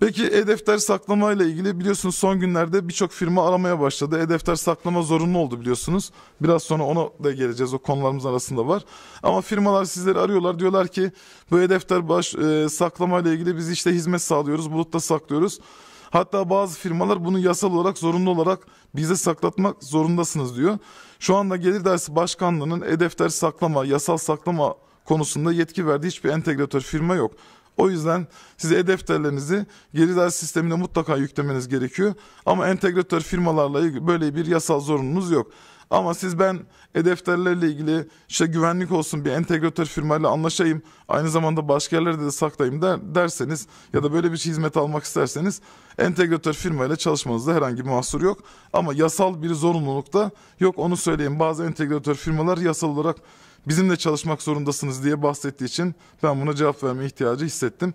Peki e-defter saklama ile ilgili biliyorsunuz son günlerde birçok firma aramaya başladı. E-defter saklama zorunlu oldu biliyorsunuz. Biraz sonra ona da geleceğiz. O konularımız arasında var. Ama firmalar sizleri arıyorlar. Diyorlar ki bu e-defter baş, e, saklama ile ilgili biz işte hizmet sağlıyoruz. Bulutta saklıyoruz. Hatta bazı firmalar bunu yasal olarak zorunlu olarak bize saklatmak zorundasınız diyor. Şu anda Gelir Dersi Başkanlığı'nın e-defter saklama, yasal saklama konusunda yetki verdiği hiçbir entegratör firma yok. O yüzden size e-defterlerinizi geri ders sistemine mutlaka yüklemeniz gerekiyor. Ama entegratör firmalarla böyle bir yasal zorunluluğunuz yok. Ama siz ben e-defterlerle ilgili işte güvenlik olsun bir entegratör firmayla anlaşayım. Aynı zamanda başka yerlerde de saklayayım der, derseniz ya da böyle bir şey hizmet almak isterseniz entegratör firmayla çalışmanızda herhangi bir mahsur yok. Ama yasal bir zorunluluk da yok onu söyleyeyim. Bazı entegratör firmalar yasal olarak bizimle çalışmak zorundasınız diye bahsettiği için ben buna cevap verme ihtiyacı hissettim.